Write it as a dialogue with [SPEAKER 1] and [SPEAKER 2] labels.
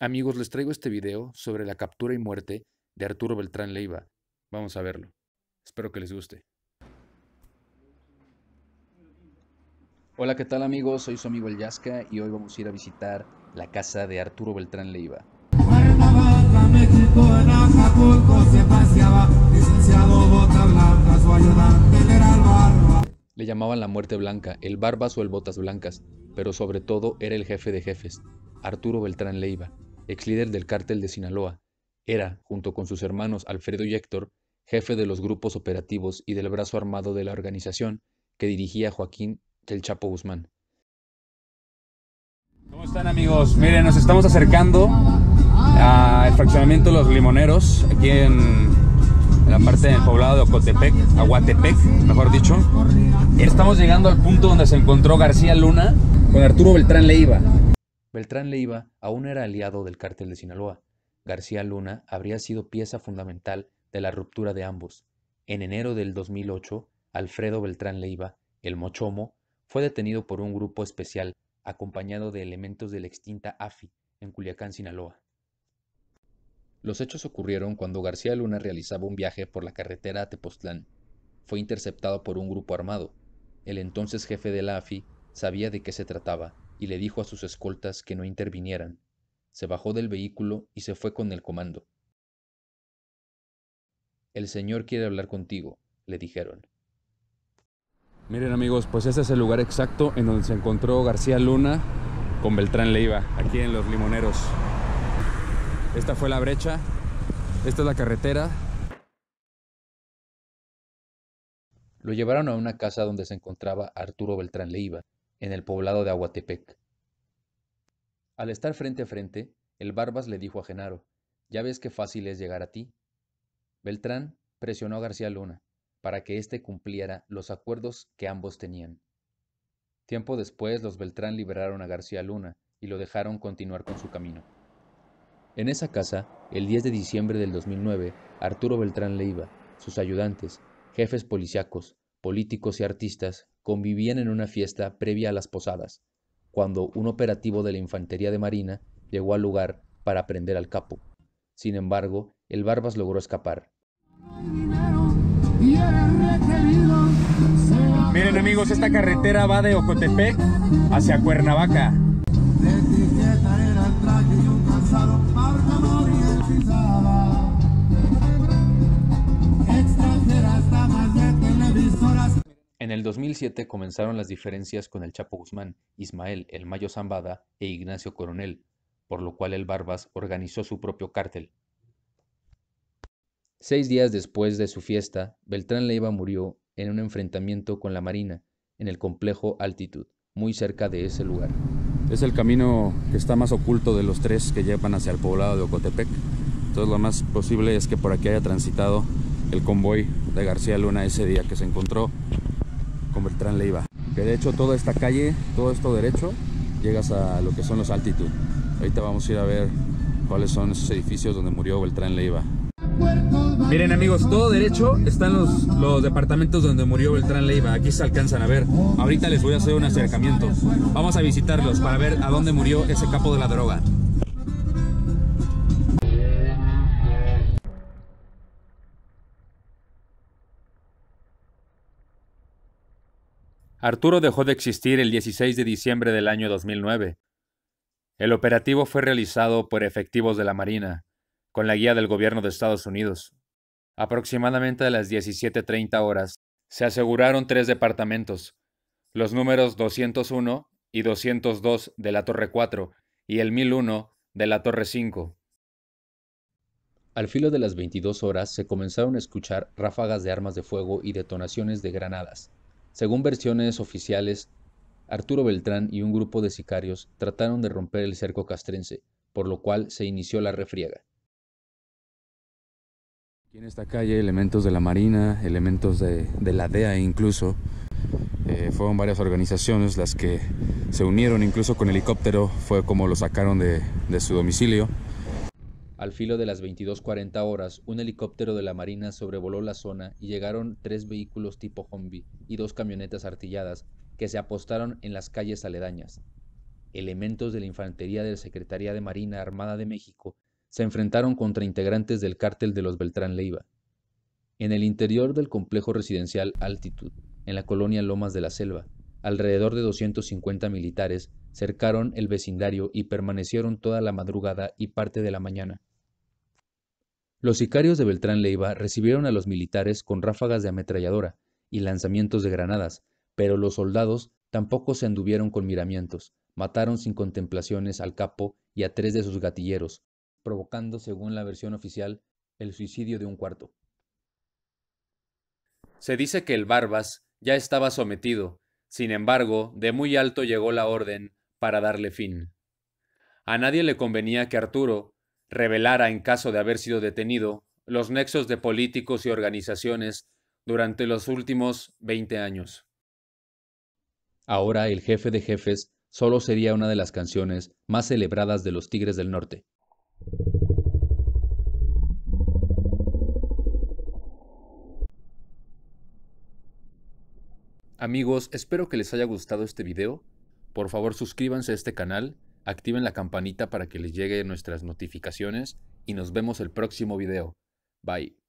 [SPEAKER 1] Amigos, les traigo este video sobre la captura y muerte de Arturo Beltrán Leiva. Vamos a verlo. Espero que les guste. Hola, ¿qué tal amigos? Soy su amigo El Yasca y hoy vamos a ir a visitar la casa de Arturo Beltrán Leiva. llamaban la muerte blanca, el barbas o el botas blancas, pero sobre todo era el jefe de jefes, Arturo Beltrán Leiva, ex líder del cártel de Sinaloa. Era, junto con sus hermanos Alfredo y Héctor, jefe de los grupos operativos y del brazo armado de la organización que dirigía Joaquín del Chapo Guzmán. ¿Cómo están amigos? Miren, nos estamos acercando al fraccionamiento Los Limoneros, aquí en la parte del poblado de Ocotepec, Aguatepec, mejor dicho. Estamos llegando al punto donde se encontró García Luna con Arturo Beltrán Leiva. Beltrán Leiva aún era aliado del cártel de Sinaloa. García Luna habría sido pieza fundamental de la ruptura de ambos. En enero del 2008, Alfredo Beltrán Leiva, el Mochomo, fue detenido por un grupo especial acompañado de elementos de la extinta AFI en Culiacán, Sinaloa. Los hechos ocurrieron cuando García Luna realizaba un viaje por la carretera a Tepoztlán. Fue interceptado por un grupo armado. El entonces jefe de la AFI sabía de qué se trataba y le dijo a sus escoltas que no intervinieran. Se bajó del vehículo y se fue con el comando. El señor quiere hablar contigo, le dijeron. Miren amigos, pues este es el lugar exacto en donde se encontró García Luna con Beltrán Leiva, aquí en Los Limoneros. Esta fue la brecha. Esta es la carretera. Lo llevaron a una casa donde se encontraba Arturo Beltrán Leiva, en el poblado de Aguatepec. Al estar frente a frente, el Barbas le dijo a Genaro, ya ves qué fácil es llegar a ti. Beltrán presionó a García Luna para que éste cumpliera los acuerdos que ambos tenían. Tiempo después los Beltrán liberaron a García Luna y lo dejaron continuar con su camino. En esa casa, el 10 de diciembre del 2009, Arturo Beltrán Leiva, sus ayudantes, jefes policíacos, políticos y artistas convivían en una fiesta previa a las posadas, cuando un operativo de la Infantería de Marina llegó al lugar para prender al capo. Sin embargo, el Barbas logró escapar. Miren amigos, esta carretera va de Ocotepec hacia Cuernavaca. 2007 comenzaron las diferencias con el Chapo Guzmán, Ismael El Mayo Zambada e Ignacio Coronel, por lo cual el Barbas organizó su propio cártel. Seis días después de su fiesta, Beltrán Leiva murió en un enfrentamiento con la Marina, en el complejo Altitud, muy cerca de ese lugar. Es el camino que está más oculto de los tres que llevan hacia el poblado de Ocotepec. Entonces lo más posible es que por aquí haya transitado el convoy de García Luna ese día que se encontró con Beltrán Leiva. Que de hecho toda esta calle, todo esto derecho, llegas a lo que son los altitudes Ahorita vamos a ir a ver cuáles son esos edificios donde murió Beltrán Leiva. Miren amigos, todo derecho están los, los departamentos donde murió Beltrán Leiva. Aquí se alcanzan a ver. Ahorita les voy a hacer un acercamiento. Vamos a visitarlos para ver a dónde murió ese capo de la droga. Arturo dejó de existir el 16 de diciembre del año 2009. El operativo fue realizado por efectivos de la Marina, con la guía del gobierno de Estados Unidos. Aproximadamente a las 17.30 horas, se aseguraron tres departamentos, los números 201 y 202 de la Torre 4 y el 1001 de la Torre 5. Al filo de las 22 horas se comenzaron a escuchar ráfagas de armas de fuego y detonaciones de granadas, según versiones oficiales, Arturo Beltrán y un grupo de sicarios trataron de romper el cerco castrense, por lo cual se inició la refriega. en esta calle, elementos de la Marina, elementos de, la DEA incluso, eh, fueron varias organizaciones las que se unieron, incluso con helicóptero, fue como lo sacaron de su domicilio. Al filo de las 22.40 horas, un helicóptero de la Marina sobrevoló la zona y llegaron tres vehículos tipo Humvee y dos camionetas artilladas que se apostaron en las calles aledañas. Elementos de la Infantería de la Secretaría de Marina Armada de México se enfrentaron contra integrantes del cártel de los Beltrán Leiva. En el interior del complejo residencial Altitud, en la colonia Lomas de la Selva, alrededor de 250 militares cercaron el vecindario y permanecieron toda la madrugada y parte de la mañana. Los sicarios de Beltrán Leiva recibieron a los militares con ráfagas de ametralladora y lanzamientos de granadas, pero los soldados tampoco se anduvieron con miramientos, mataron sin contemplaciones al capo y a tres de sus gatilleros, provocando, según la versión oficial, el suicidio de un cuarto. Se dice que el Barbas ya estaba sometido sin embargo, de muy alto llegó la orden para darle fin. A nadie le convenía que Arturo revelara, en caso de haber sido detenido, los nexos de políticos y organizaciones durante los últimos 20 años. Ahora el jefe de jefes solo sería una de las canciones más celebradas de los Tigres del Norte. Amigos, espero que les haya gustado este video. Por favor suscríbanse a este canal, activen la campanita para que les lleguen nuestras notificaciones y nos vemos el próximo video. Bye.